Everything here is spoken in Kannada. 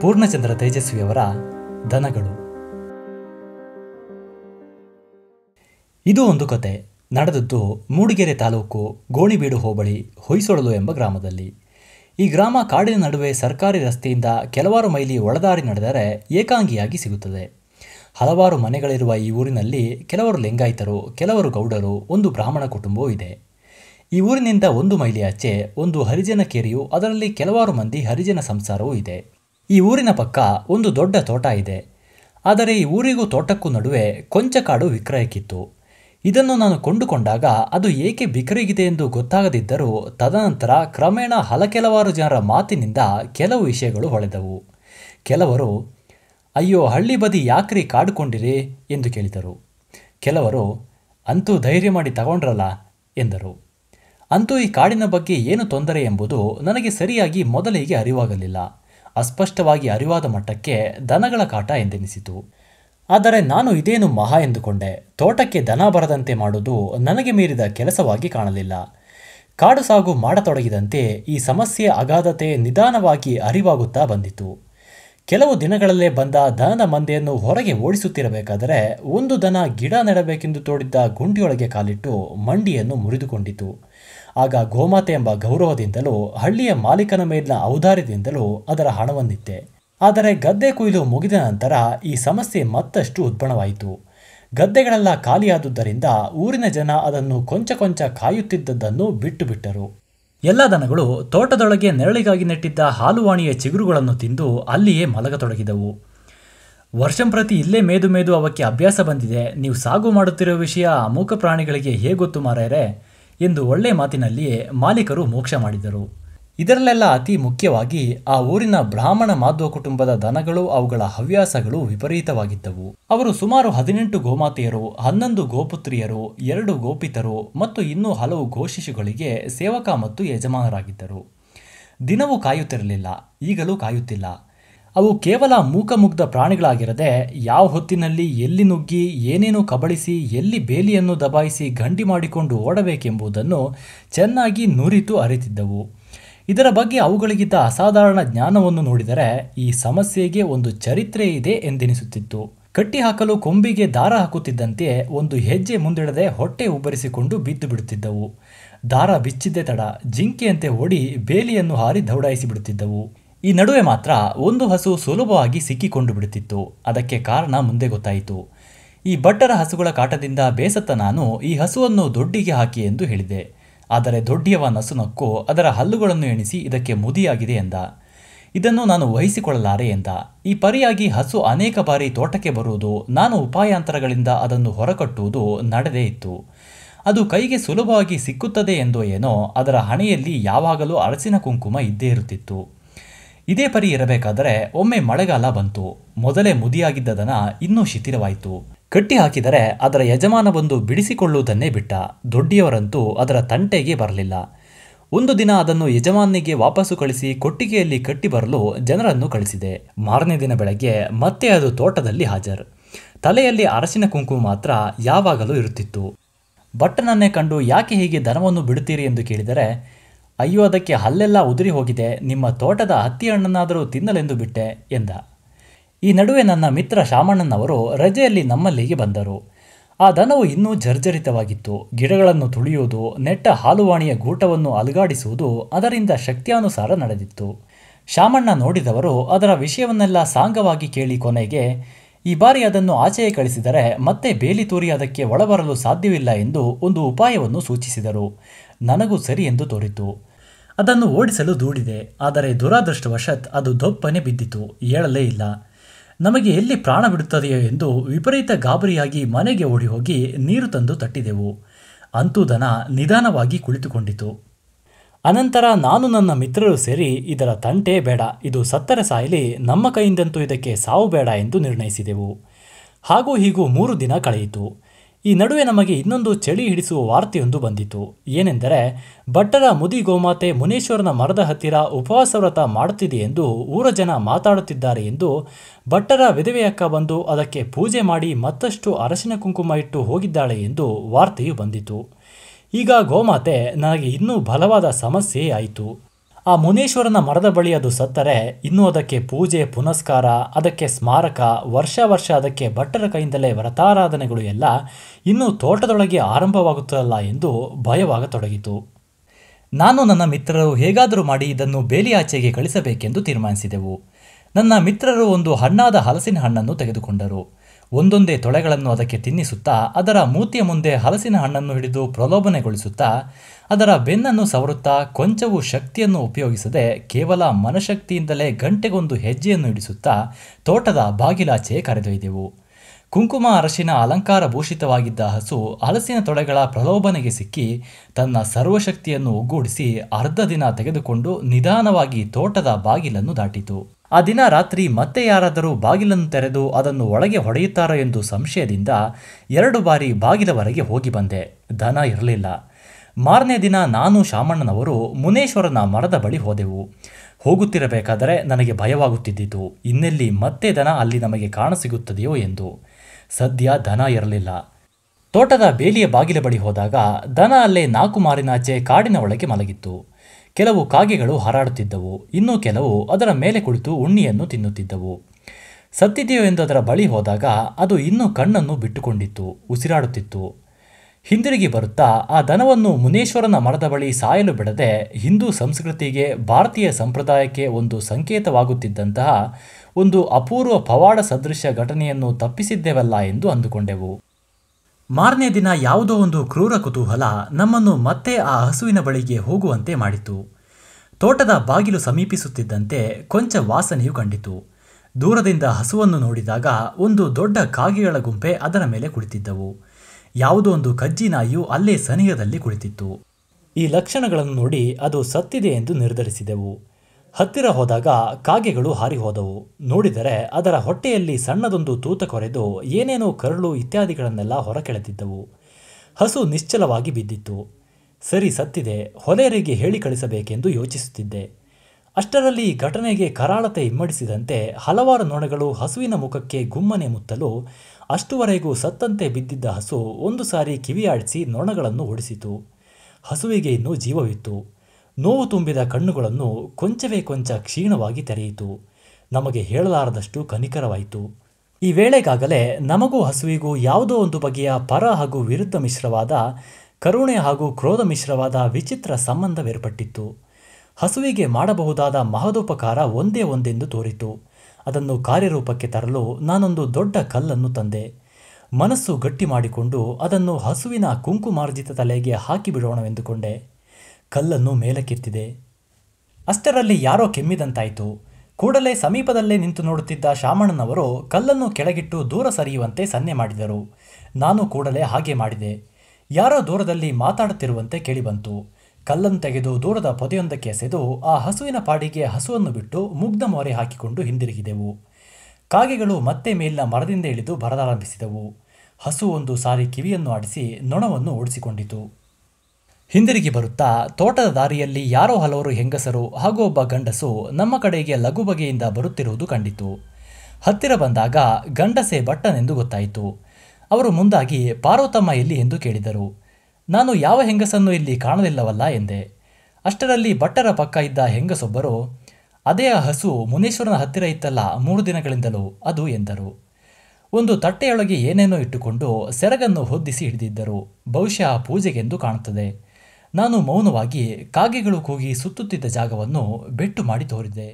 ಪೂರ್ಣಚಂದ್ರ ತೇಜಸ್ವಿಯವರ ದನಗಳು ಇದು ಒಂದು ಕತೆ ನಡೆದದ್ದು ಮೂಡಿಗೆರೆ ತಾಲೂಕು ಗೋಣಿಬೀಡು ಹೋಬಳಿ ಹೊಯ್ಸೊಳಲು ಎಂಬ ಗ್ರಾಮದಲ್ಲಿ ಈ ಗ್ರಾಮ ಕಾಡಿನ ನಡುವೆ ಸರ್ಕಾರಿ ರಸ್ತೆಯಿಂದ ಕೆಲವಾರು ಮೈಲಿ ಒಳದಾರಿ ನಡೆದರೆ ಏಕಾಂಗಿಯಾಗಿ ಸಿಗುತ್ತದೆ ಹಲವಾರು ಮನೆಗಳಿರುವ ಈ ಊರಿನಲ್ಲಿ ಕೆಲವರು ಲಿಂಗಾಯಿತರು ಕೆಲವರು ಗೌಡರು ಒಂದು ಬ್ರಾಹ್ಮಣ ಕುಟುಂಬವೂ ಇದೆ ಈ ಊರಿನಿಂದ ಒಂದು ಮೈಲಿ ಆಚೆ ಒಂದು ಹರಿಜನ ಕೇರಿಯು ಅದರಲ್ಲಿ ಕೆಲವಾರು ಮಂದಿ ಹರಿಜನ ಸಂಸಾರವೂ ಇದೆ ಈ ಊರಿನ ಪಕ್ಕ ಒಂದು ದೊಡ್ಡ ತೋಟ ಇದೆ ಆದರೆ ಈ ಊರಿಗೂ ತೋಟಕ್ಕೂ ನಡುವೆ ಕೊಂಚ ಕಾಡು ವಿಕ್ರಯಕ್ಕಿತ್ತು ಇದನ್ನು ನಾನು ಕೊಂಡುಕೊಂಡಾಗ ಅದು ಏಕೆ ಬಿಕರಿಗಿದೆ ಎಂದು ಗೊತ್ತಾಗದಿದ್ದರೂ ತದನಂತರ ಕ್ರಮೇಣ ಹಲಕೆಲವಾರು ಜನರ ಮಾತಿನಿಂದ ಕೆಲವು ವಿಷಯಗಳು ಹೊಳೆದವು ಕೆಲವರು ಅಯ್ಯೋ ಹಳ್ಳಿ ಬದಿ ಯಾಕ್ರಿ ಕಾಡುಕೊಂಡಿರಿ ಎಂದು ಕೇಳಿದರು ಕೆಲವರು ಅಂತೂ ಧೈರ್ಯ ಮಾಡಿ ತಗೊಂಡ್ರಲ್ಲ ಎಂದರು ಅಂತೂ ಈ ಕಾಡಿನ ಬಗ್ಗೆ ಏನು ತೊಂದರೆ ಎಂಬುದು ನನಗೆ ಸರಿಯಾಗಿ ಮೊದಲಿಗೆ ಅರಿವಾಗಲಿಲ್ಲ ಅಸ್ಪಷ್ಟವಾಗಿ ಅರಿವಾದ ಮಟ್ಟಕ್ಕೆ ದನಗಳ ಕಾಟ ಎಂದೆನಿಸಿತು ಆದರೆ ನಾನು ಇದೇನು ಮಹಾ ಎಂದುಕೊಂಡೆ ತೋಟಕ್ಕೆ ದನ ಬರದಂತೆ ಮಾಡುವುದು ನನಗೆ ಮೀರಿದ ಕೆಲಸವಾಗಿ ಕಾಣಲಿಲ್ಲ ಕಾಡು ಸಾಗು ಮಾಡತೊಡಗಿದಂತೆ ಈ ಸಮಸ್ಯೆ ಅಗಾಧತೆ ನಿಧಾನವಾಗಿ ಅರಿವಾಗುತ್ತಾ ಬಂದಿತು ಕೆಲವು ದಿನಗಳಲ್ಲೇ ಬಂದ ದನದ ಮಂದೆಯನ್ನು ಹೊರಗೆ ಓಡಿಸುತ್ತಿರಬೇಕಾದರೆ ಒಂದು ದನ ಗಿಡ ನೆಡಬೇಕೆಂದು ತೋಡಿದ್ದ ಗುಂಡಿಯೊಳಗೆ ಕಾಲಿಟ್ಟು ಮಂಡಿಯನ್ನು ಮುರಿದುಕೊಂಡಿತು ಆಗ ಗೋಮಾತೆ ಎಂಬ ಗೌರವದಿಂದಲೂ ಹಳ್ಳಿಯ ಮಾಲೀಕನ ಮೇಲಿನ ಔದಾರ್ಯದಿಂದಲೂ ಅದರ ಹಣವನ್ನಿತ್ತೆ ಆದರೆ ಗದ್ದೆ ಕೊಯ್ಲು ಮುಗಿದ ನಂತರ ಈ ಸಮಸ್ಯೆ ಮತ್ತಷ್ಟು ಉದ್ಭಣವಾಯಿತು ಗದ್ದೆಗಳೆಲ್ಲ ಖಾಲಿಯಾದುದರಿಂದ ಊರಿನ ಜನ ಅದನ್ನು ಕೊಂಚ ಕೊಂಚ ಕಾಯುತ್ತಿದ್ದದ್ದನ್ನು ಬಿಟ್ಟು ಬಿಟ್ಟರು ಎಲ್ಲ ದನಗಳು ತೋಟದೊಳಗೆ ನೆರಳಿಗಾಗಿ ನೆಟ್ಟಿದ್ದ ಹಾಲುವಾಣಿಯ ಚಿಗುರುಗಳನ್ನು ತಿಂದು ಅಲ್ಲಿಯೇ ಮಲಗತೊಡಗಿದವು ವರ್ಷಂಪ್ರತಿ ಇಲ್ಲೇ ಮೇದು ಮೇದು ಅವಕ್ಕೆ ಅಭ್ಯಾಸ ಬಂದಿದೆ ನೀವು ಸಾಗು ಮಾಡುತ್ತಿರುವ ವಿಷಯ ಮೂಕ ಪ್ರಾಣಿಗಳಿಗೆ ಹೇಗೊತ್ತು ಮಾರೇರೆ ಎಂದು ಒಳ್ಳೆ ಮಾತಿನಲ್ಲಿಯೇ ಮಾಲೀಕರು ಮೋಕ್ಷ ಮಾಡಿದರು ಇದರಲ್ಲೆಲ್ಲ ಅತಿ ಮುಖ್ಯವಾಗಿ ಆ ಊರಿನ ಬ್ರಾಹ್ಮಣ ಮಾಧ್ವ ಕುಟುಂಬದ ದನಗಳು ಅವುಗಳ ಹವ್ಯಾಸಗಳು ವಿಪರೀತವಾಗಿದ್ದವು ಅವರು ಸುಮಾರು ಹದಿನೆಂಟು ಗೋಮಾತೆಯರು ಹನ್ನೊಂದು ಗೋಪುತ್ರಿಯರು ಎರಡು ಗೋಪಿತರು ಮತ್ತು ಇನ್ನೂ ಹಲವು ಗೋಶಿಶುಗಳಿಗೆ ಸೇವಕ ಮತ್ತು ಯಜಮಾನರಾಗಿದ್ದರು ದಿನವೂ ಕಾಯುತ್ತಿರಲಿಲ್ಲ ಈಗಲೂ ಕಾಯುತ್ತಿಲ್ಲ ಅವು ಕೇವಲ ಮೂಕಮುಗ್ಧ ಪ್ರಾಣಿಗಳಾಗಿರದೆ ಯಾವ ಹೊತ್ತಿನಲ್ಲಿ ಎಲ್ಲಿ ನುಗ್ಗಿ ಏನೇನು ಕಬಳಿಸಿ ಎಲ್ಲಿ ಬೇಲಿಯನ್ನು ದಬಾಯಿಸಿ ಗಂಡಿ ಮಾಡಿಕೊಂಡು ಓಡಬೇಕೆಂಬುದನ್ನು ಚೆನ್ನಾಗಿ ನುರಿತು ಅರಿತಿದ್ದವು ಇದರ ಬಗ್ಗೆ ಅವುಗಳಿಗಿದ್ದ ಅಸಾಧಾರಣ ಜ್ಞಾನವನ್ನು ನೋಡಿದರೆ ಈ ಸಮಸ್ಯೆಗೆ ಒಂದು ಚರಿತ್ರೆ ಇದೆ ಎಂದೆನಿಸುತ್ತಿತ್ತು ಕಟ್ಟಿ ಹಾಕಲು ಕೊಂಬಿಗೆ ದಾರ ಹಾಕುತ್ತಿದ್ದಂತೆ ಒಂದು ಹೆಜ್ಜೆ ಮುಂದಿಡದೆ ಹೊಟ್ಟೆ ಉಬ್ಬರಿಸಿಕೊಂಡು ಬಿದ್ದು ಬಿಡುತ್ತಿದ್ದವು ದಾರ ಬಿಚ್ಚಿದ್ದೆ ತಡ ಜಿಂಕೆಯಂತೆ ಓಡಿ ಬೇಲಿಯನ್ನು ಹಾರಿ ದೌಡಾಯಿಸಿ ಬಿಡುತ್ತಿದ್ದವು ಈ ನಡುವೆ ಮಾತ್ರ ಒಂದು ಹಸು ಸುಲಭವಾಗಿ ಸಿಕ್ಕಿಕೊಂಡು ಬಿಡುತ್ತಿತ್ತು ಅದಕ್ಕೆ ಕಾರಣ ಮುಂದೆ ಗೊತ್ತಾಯಿತು ಈ ಬಟ್ಟರ ಹಸುಗಳ ಕಾಟದಿಂದ ಬೇಸತ್ತ ನಾನು ಈ ಹಸುವನ್ನು ದೊಡ್ಡಿಗೆ ಹಾಕಿ ಎಂದು ಹೇಳಿದೆ ಆದರೆ ದೊಡ್ಡಿಯವ ನಸುನಕ್ಕೋ ಅದರ ಹಲ್ಲುಗಳನ್ನು ಎಣಿಸಿ ಇದಕ್ಕೆ ಮುದಿಯಾಗಿದೆ ಎಂದ ಇದನ್ನು ನಾನು ವಹಿಸಿಕೊಳ್ಳಲಾರೆ ಎಂದ ಈ ಪರಿಯಾಗಿ ಹಸು ಅನೇಕ ಬಾರಿ ತೋಟಕ್ಕೆ ಬರುವುದು ನಾನು ಉಪಾಯಾಂತರಗಳಿಂದ ಅದನ್ನು ಹೊರಕಟ್ಟುವುದು ನಡೆದೇ ಇತ್ತು ಅದು ಕೈಗೆ ಸುಲಭವಾಗಿ ಸಿಕ್ಕುತ್ತದೆ ಎಂದೋ ಏನೋ ಅದರ ಹಣೆಯಲ್ಲಿ ಯಾವಾಗಲೂ ಅರಸಿನ ಕುಂಕುಮ ಇದ್ದೇ ಇರುತ್ತಿತ್ತು ಇದೇ ಪರಿ ಇರಬೇಕಾದರೆ ಒಮ್ಮೆ ಮಳೆಗಾಲ ಬಂತು ಮೊದಲೇ ಮುದಿಯಾಗಿದ್ದ ದನ ಇನ್ನೂ ಶಿಥಿಲವಾಯಿತು ಕಟ್ಟಿ ಹಾಕಿದರೆ ಅದರ ಯಜಮಾನ ಬಂದು ಬಿಡಿಸಿಕೊಳ್ಳುವುದನ್ನೇ ಬಿಟ್ಟ ದೊಡ್ಡಿಯವರಂತೂ ಅದರ ತಂಟೆಗೆ ಬರಲಿಲ್ಲ ಒಂದು ದಿನ ಅದನ್ನು ಯಜಮಾನಿಗೆ ವಾಪಸ್ಸು ಕಳಿಸಿ ಕೊಟ್ಟಿಗೆಯಲ್ಲಿ ಕಟ್ಟಿ ಬರಲು ಜನರನ್ನು ಕಳಿಸಿದೆ ಮಾರನೇ ದಿನ ಬೆಳಗ್ಗೆ ಮತ್ತೆ ಅದು ತೋಟದಲ್ಲಿ ಹಾಜರು ತಲೆಯಲ್ಲಿ ಅರಸಿನ ಕುಂಕುಮ ಮಾತ್ರ ಯಾವಾಗಲೂ ಇರುತ್ತಿತ್ತು ಬಟ್ಟನನ್ನೇ ಕಂಡು ಯಾಕೆ ಹೀಗೆ ದನವನ್ನು ಬಿಡುತ್ತೀರಿ ಎಂದು ಕೇಳಿದರೆ ಅಯ್ಯೋ ಅದಕ್ಕೆ ಹಲ್ಲೆಲ್ಲ ಉದುರಿ ಹೋಗಿದೆ ನಿಮ್ಮ ತೋಟದ ಹತ್ತಿ ಹಣ್ಣನ್ನಾದರೂ ತಿನ್ನಲೆಂದು ಬಿಟ್ಟೆ ಎಂದ ಈ ನಡುವೆ ನನ್ನ ಮಿತ್ರ ಶಾಮಣ್ಣನವರು ರಜೆಯಲ್ಲಿ ನಮ್ಮಲ್ಲಿಗೆ ಬಂದರು ಆ ದನವು ಇನ್ನೂ ಜರ್ಜರಿತವಾಗಿತ್ತು ಗಿಡಗಳನ್ನು ತುಳಿಯುವುದು ನೆಟ್ಟ ಹಾಲುವಾಣಿಯ ಗೂಟವನ್ನು ಅಲುಗಾಡಿಸುವುದು ಅದರಿಂದ ಶಕ್ತಿಯಾನುಸಾರ ನಡೆದಿತ್ತು ಶಾಮಣ್ಣ ನೋಡಿದವರು ಅದರ ವಿಷಯವನ್ನೆಲ್ಲ ಸಾಂಗವಾಗಿ ಕೇಳಿ ಕೊನೆಗೆ ಈ ಬಾರಿ ಅದನ್ನು ಆಚೆಯೇ ಕಳಿಸಿದರೆ ಮತ್ತೆ ಬೇಲಿ ತೂರಿ ಅದಕ್ಕೆ ಒಳಬರಲು ಸಾಧ್ಯವಿಲ್ಲ ಎಂದು ಒಂದು ಉಪಾಯವನ್ನು ಸೂಚಿಸಿದರು ನನಗೂ ಸರಿ ಎಂದು ತೋರಿತು ಅದನ್ನು ಓಡಿಸಲು ದೂಡಿದೆ ಆದರೆ ದುರಾದೃಷ್ಟವಶತ್ ಅದು ದೊಪ್ಪನೆ ಬಿದ್ದಿತು ಹೇಳಲೇ ಇಲ್ಲ ನಮಗೆ ಎಲ್ಲಿ ಪ್ರಾಣ ಬಿಡುತ್ತದೆಯೋ ಎಂದು ವಿಪರೀತ ಗಾಬರಿಯಾಗಿ ಮನೆಗೆ ಓಡಿ ಹೋಗಿ ನೀರು ತಂದು ತಟ್ಟಿದೆವು ಅಂತೂ ದನ ನಿಧಾನವಾಗಿ ಕುಳಿತುಕೊಂಡಿತು ಅನಂತರ ನಾನು ನನ್ನ ಮಿತ್ರರು ಸೇರಿ ಇದರ ತಂಟೆ ಬೇಡ ಇದು ಸತ್ತರ ಸಾಯಲಿ ನಮ್ಮ ಕೈಯಿಂದಂತೂ ಇದಕ್ಕೆ ಸಾವು ಬೇಡ ಎಂದು ನಿರ್ಣಯಿಸಿದೆವು ಹಾಗೂ ಹೀಗೂ ಮೂರು ದಿನ ಕಳೆಯಿತು ಈ ನಡುವೆ ನಮಗೆ ಇನ್ನೊಂದು ಚಳಿ ಹಿಡಿಸುವ ವಾರ್ತೆಯೊಂದು ಬಂದಿತು ಏನೆಂದರೆ ಭಟ್ಟರ ಮುದಿ ಗೋಮಾತೆ ಮುನೇಶ್ವರನ ಮರದ ಹತ್ತಿರ ಉಪವಾಸ ವ್ರತ ಮಾಡುತ್ತಿದೆ ಎಂದು ಊರ ಜನ ಮಾತಾಡುತ್ತಿದ್ದಾರೆ ಎಂದು ಭಟ್ಟರ ವಿಧವೆಯಕ್ಕ ಬಂದು ಅದಕ್ಕೆ ಪೂಜೆ ಮಾಡಿ ಮತ್ತಷ್ಟು ಅರಸಿನ ಕುಂಕುಮ ಇಟ್ಟು ಹೋಗಿದ್ದಾಳೆ ಎಂದು ವಾರ್ತೆಯು ಬಂದಿತು ಈಗ ಗೋಮಾತೆ ನನಗೆ ಇನ್ನೂ ಬಲವಾದ ಸಮಸ್ಯೆ ಆಯಿತು ಆ ಮುನೇಶ್ವರನ ಮರದ ಬಳಿ ಅದು ಸತ್ತರೆ ಇನ್ನೂ ಅದಕ್ಕೆ ಪೂಜೆ ಪುನಸ್ಕಾರ ಅದಕ್ಕೆ ಸ್ಮಾರಕ ವರ್ಷ ವರ್ಷ ಅದಕ್ಕೆ ಭಟ್ಟರ ಕೈಯಿಂದಲೇ ವ್ರತಾರಾಧನೆಗಳು ಎಲ್ಲ ಇನ್ನೂ ತೋಟದೊಳಗೆ ಆರಂಭವಾಗುತ್ತಲ್ಲ ಎಂದು ಭಯವಾಗತೊಡಗಿತು ನಾನು ನನ್ನ ಮಿತ್ರರು ಹೇಗಾದರೂ ಮಾಡಿ ಇದನ್ನು ಬೇಲಿಯಾಚೆಗೆ ಕಳಿಸಬೇಕೆಂದು ತೀರ್ಮಾನಿಸಿದೆವು ನನ್ನ ಮಿತ್ರರು ಒಂದು ಹಣ್ಣಾದ ಹಲಸಿನ ಹಣ್ಣನ್ನು ತೆಗೆದುಕೊಂಡರು ಒಂದೊಂದೇ ತೊಳೆಗಳನ್ನು ಅದಕ್ಕೆ ತಿನ್ನಿಸುತ್ತಾ ಅದರ ಮೂತಿಯ ಮುಂದೆ ಹಲಸಿನ ಹಣ್ಣನ್ನು ಹಿಡಿದು ಪ್ರಲೋಭನೆಗೊಳಿಸುತ್ತಾ ಅದರ ಬೆನ್ನನ್ನು ಸವರುತ್ತಾ ಕೊಂಚವು ಶಕ್ತಿಯನ್ನು ಉಪಯೋಗಿಸದೆ ಕೇವಲ ಮನಶಕ್ತಿಯಿಂದಲೇ ಗಂಟೆಗೊಂದು ಹೆಜ್ಜೆಯನ್ನು ಇಡಿಸುತ್ತಾ ತೋಟದ ಬಾಗಿಲಾಚೆ ಕರೆದೊಯ್ದೆವು ಕುಂಕುಮ ಅರಶಿನ ಅಲಂಕಾರ ಭೂಷಿತವಾಗಿದ್ದ ಹಸು ಹಲಸಿನ ತೊಳೆಗಳ ಪ್ರಲೋಭನೆಗೆ ಸಿಕ್ಕಿ ತನ್ನ ಸರ್ವಶಕ್ತಿಯನ್ನು ಒಗ್ಗೂಡಿಸಿ ಅರ್ಧ ದಿನ ತೆಗೆದುಕೊಂಡು ನಿಧಾನವಾಗಿ ತೋಟದ ಬಾಗಿಲನ್ನು ದಾಟಿತು ಆ ದಿನ ರಾತ್ರಿ ಮತ್ತೆ ಯಾರಾದರೂ ಬಾಗಿಲನ್ನು ತೆರೆದು ಅದನ್ನು ಒಳಗೆ ಹೊಡೆಯುತ್ತಾರೋ ಎಂದು ಸಂಶಯದಿಂದ ಎರಡು ಬಾರಿ ಬಾಗಿಲವರೆಗೆ ಹೋಗಿ ಬಂದೆ ದನ ಇರಲಿಲ್ಲ ಮಾರನೇ ದಿನ ನಾನು ಶಾಮಣ್ಣನವರು ಮುನೇಶ್ವರನ ಮರದ ಬಳಿ ಹೋದೆವು ಹೋಗುತ್ತಿರಬೇಕಾದರೆ ನನಗೆ ಭಯವಾಗುತ್ತಿದ್ದಿತು ಇನ್ನೆಲ್ಲಿ ಮತ್ತೆ ದನ ಅಲ್ಲಿ ನಮಗೆ ಕಾಣಸಿಗುತ್ತದೆಯೋ ಎಂದು ಸದ್ಯ ದನ ಇರಲಿಲ್ಲ ತೋಟದ ಬೇಲಿಯ ಬಾಗಿಲ ಬಳಿ ಹೋದಾಗ ದನ ಅಲ್ಲೇ ನಾಲ್ಕು ಮಾರಿನಾಚೆ ಕಾಡಿನ ಒಳಗೆ ಮಲಗಿತ್ತು ಕೆಲವು ಕಾಗೆಗಳು ಹಾರಾಡುತ್ತಿದ್ದವು ಇನ್ನು ಕೆಲವು ಅದರ ಮೇಲೆ ಕುಳಿತು ಉಣ್ಣಿಯನ್ನು ತಿನ್ನುತ್ತಿದ್ದವು ಸತ್ತಿದೆಯೋ ಎಂದು ಅದರ ಬಳಿ ಹೋದಾಗ ಅದು ಇನ್ನೂ ಕಣ್ಣನ್ನು ಬಿಟ್ಟುಕೊಂಡಿತ್ತು ಉಸಿರಾಡುತ್ತಿತ್ತು ಹಿಂದಿರುಗಿ ಬರುತ್ತಾ ಆ ದನವನ್ನು ಮುನೇಶ್ವರನ ಮರದ ಬಳಿ ಸಾಯಲು ಬಿಡದೆ ಹಿಂದೂ ಸಂಸ್ಕೃತಿಗೆ ಭಾರತೀಯ ಸಂಪ್ರದಾಯಕ್ಕೆ ಒಂದು ಸಂಕೇತವಾಗುತ್ತಿದ್ದಂತಹ ಒಂದು ಅಪೂರ್ವ ಪವಾಡ ಸದೃಶ್ಯ ಘಟನೆಯನ್ನು ತಪ್ಪಿಸಿದ್ದೇವಲ್ಲ ಎಂದು ಅಂದುಕೊಂಡೆವು ಮಾರನೇ ದಿನ ಯಾವುದೋ ಒಂದು ಕ್ರೂರ ಕುತೂಹಲ ನಮ್ಮನ್ನು ಮತ್ತೆ ಆ ಹಸುವಿನ ಬಳಿಗೆ ಹೋಗುವಂತೆ ಮಾಡಿತು ತೋಟದ ಬಾಗಿಲು ಸಮೀಪಿಸುತ್ತಿದ್ದಂತೆ ಕೊಂಚ ವಾಸನೆಯು ಕಂಡಿತು ದೂರದಿಂದ ಹಸುವನ್ನು ನೋಡಿದಾಗ ಒಂದು ದೊಡ್ಡ ಕಾಗೆಗಳ ಗುಂಪೆ ಅದರ ಮೇಲೆ ಕುಳಿತಿದ್ದವು ಯಾವುದೋ ಒಂದು ಕಜ್ಜಿ ನಾಯಿಯು ಅಲ್ಲೇ ಸನಿಹದಲ್ಲಿ ಕುಳಿತಿತ್ತು ಈ ಲಕ್ಷಣಗಳನ್ನು ನೋಡಿ ಅದು ಸತ್ತಿದೆ ಎಂದು ನಿರ್ಧರಿಸಿದೆವು ಹತ್ತಿರ ಹೋದಾಗ ಕಾಗೆಗಳು ಹಾರಿ ಹೋದವು ನೋಡಿದರೆ ಅದರ ಹೊಟ್ಟೆಯಲ್ಲಿ ಸಣ್ಣದೊಂದು ತೂತ ಕೊರೆದು ಏನೇನೋ ಕರಳು ಇತ್ಯಾದಿಗಳನ್ನೆಲ್ಲ ಹೊರಕೆಳೆದಿದ್ದವು ಹಸು ನಿಶ್ಚಲವಾಗಿ ಬಿದ್ದಿತ್ತು ಸರಿ ಸತ್ತಿದೆ ಹೊಲೆಯರಿಗೆ ಹೇಳಿ ಕಳಿಸಬೇಕೆಂದು ಯೋಚಿಸುತ್ತಿದ್ದೆ ಅಷ್ಟರಲ್ಲಿ ಘಟನೆಗೆ ಕರಾಳತೆ ಇಮ್ಮಡಿಸಿದಂತೆ ಹಲವಾರು ನೊಣಗಳು ಹಸುವಿನ ಮುಖಕ್ಕೆ ಗುಮ್ಮನೆ ಮುತ್ತಲು ಅಷ್ಟುವರೆಗೂ ಸತ್ತಂತೆ ಬಿದ್ದಿದ್ದ ಹಸು ಒಂದು ಸಾರಿ ಕಿವಿಯಾಡಿಸಿ ನೊಣಗಳನ್ನು ಓಡಿಸಿತು ಹಸುವಿಗೆ ಇನ್ನೂ ಜೀವವಿತ್ತು ನೋವು ತುಂಬಿದ ಕಣ್ಣುಗಳನ್ನು ಕೊಂಚವೇ ಕೊಂಚ ಕ್ಷೀಣವಾಗಿ ತೆರೆಯಿತು ನಮಗೆ ಹೇಳಲಾರದಷ್ಟು ಕನಿಕರವಾಯಿತು ಈ ವೇಳೆಗಾಗಲೇ ನಮಗೂ ಹಸುವಿಗೂ ಯಾವುದೋ ಒಂದು ಬಗೆಯ ಪರ ಹಾಗೂ ವಿರುದ್ಧ ಮಿಶ್ರವಾದ ಕರುಣೆ ಹಾಗೂ ಕ್ರೋಧ ಮಿಶ್ರವಾದ ವಿಚಿತ್ರ ಸಂಬಂಧವೇರ್ಪಟ್ಟಿತ್ತು ಹಸುವಿಗೆ ಮಾಡಬಹುದಾದ ಮಹದೋಪಕಾರ ಒಂದೇ ಒಂದೆಂದು ತೋರಿತು ಅದನ್ನು ಕಾರ್ಯರೂಪಕ್ಕೆ ತರಲು ನಾನೊಂದು ದೊಡ್ಡ ಕಲ್ಲನ್ನು ತಂದೆ ಮನಸ್ಸು ಗಟ್ಟಿ ಮಾಡಿಕೊಂಡು ಅದನ್ನು ಹಸುವಿನ ಕುಂಕುಮಾರ್ಜಿತ ತಲೆಗೆ ಹಾಕಿಬಿಡೋಣವೆಂದುಕೊಂಡೆ ಕಲ್ಲನ್ನು ಮೇಲಕ್ಕೆತ್ತಿದೆ ಅಷ್ಟರಲ್ಲಿ ಯಾರೋ ಕೆಮ್ಮಿದಂತಾಯಿತು ಕೂಡಲೇ ಸಮೀಪದಲ್ಲೇ ನಿಂತು ನೋಡುತ್ತಿದ್ದ ಶಾಮಣ್ಣನವರು ಕಲ್ಲನ್ನು ಕೆಳಗಿಟ್ಟು ದೂರ ಸರಿಯುವಂತೆ ಸನ್ನೆ ಮಾಡಿದರು ನಾನು ಕೂಡಲೇ ಹಾಗೆ ಮಾಡಿದೆ ಯಾರೋ ದೂರದಲ್ಲಿ ಮಾತಾಡುತ್ತಿರುವಂತೆ ಕೇಳಿಬಂತು ಕಲ್ಲನ್ನು ತೆಗೆದು ದೂರದ ಪೊದೆಯೊಂದಕ್ಕೆ ಎಸೆದು ಆ ಹಸುವಿನ ಪಾಡಿಗೆ ಹಸುವನ್ನು ಬಿಟ್ಟು ಮುಗ್ಧ ಮೊರೆ ಹಾಕಿಕೊಂಡು ಹಿಂದಿರುಗಿದೆವು ಕಾಗೆಗಳು ಮತ್ತೆ ಮೇಲಿನ ಮರದಿಂದ ಇಳಿದು ಬರಲಾರಂಭಿಸಿದವು ಹಸು ಒಂದು ಸಾರಿ ಕಿವಿಯನ್ನು ಆಡಿಸಿ ನೊಣವನ್ನು ಓಡಿಸಿಕೊಂಡಿತು ಹಿಂದಿರುಗಿ ಬರುತ್ತಾ ತೋಟದ ದಾರಿಯಲ್ಲಿ ಯಾರೋ ಹಲವರು ಹೆಂಗಸರು ಹಾಗೂ ಒಬ್ಬ ಗಂಡಸು ನಮ್ಮ ಕಡೆಗೆ ಲಘು ಬಗೆಯಿಂದ ಬರುತ್ತಿರುವುದು ಕಂಡಿತು ಹತ್ತಿರ ಬಂದಾಗ ಗಂಡಸೆ ಬಟ್ಟನೆಂದು ಗೊತ್ತಾಯಿತು ಅವರು ಮುಂದಾಗಿ ಪಾರ್ವತಮ್ಮ ಎಲ್ಲಿ ಎಂದು ಕೇಳಿದರು ನಾನು ಯಾವ ಹೆಂಗಸನ್ನು ಇಲ್ಲಿ ಕಾಣಲಿಲ್ಲವಲ್ಲ ಎಂದೆ ಅಷ್ಟರಲ್ಲಿ ಬಟ್ಟರ ಪಕ್ಕ ಇದ್ದ ಹೆಂಗಸೊಬ್ಬರು ಅದೇ ಹಸು ಮುನೇಶ್ವರನ ಹತ್ತಿರ ಇತ್ತಲ್ಲ ಮೂರು ದಿನಗಳಿಂದಲೂ ಅದು ಎಂದರು ಒಂದು ತಟ್ಟೆಯೊಳಗೆ ಏನೇನೋ ಇಟ್ಟುಕೊಂಡು ಸೆರಗನ್ನು ಹೊದ್ದಿಸಿ ಹಿಡಿದಿದ್ದರು ಬಹುಶಃ ಪೂಜೆಗೆಂದು ಕಾಣುತ್ತದೆ ನಾನು ಮೌನವಾಗಿ ಕಾಗೆಗಳು ಕೂಗಿ ಸುತ್ತುತ್ತಿದ್ದ ಜಾಗವನ್ನು ಬೆಟ್ಟು ಮಾಡಿ ತೋರಿದೆ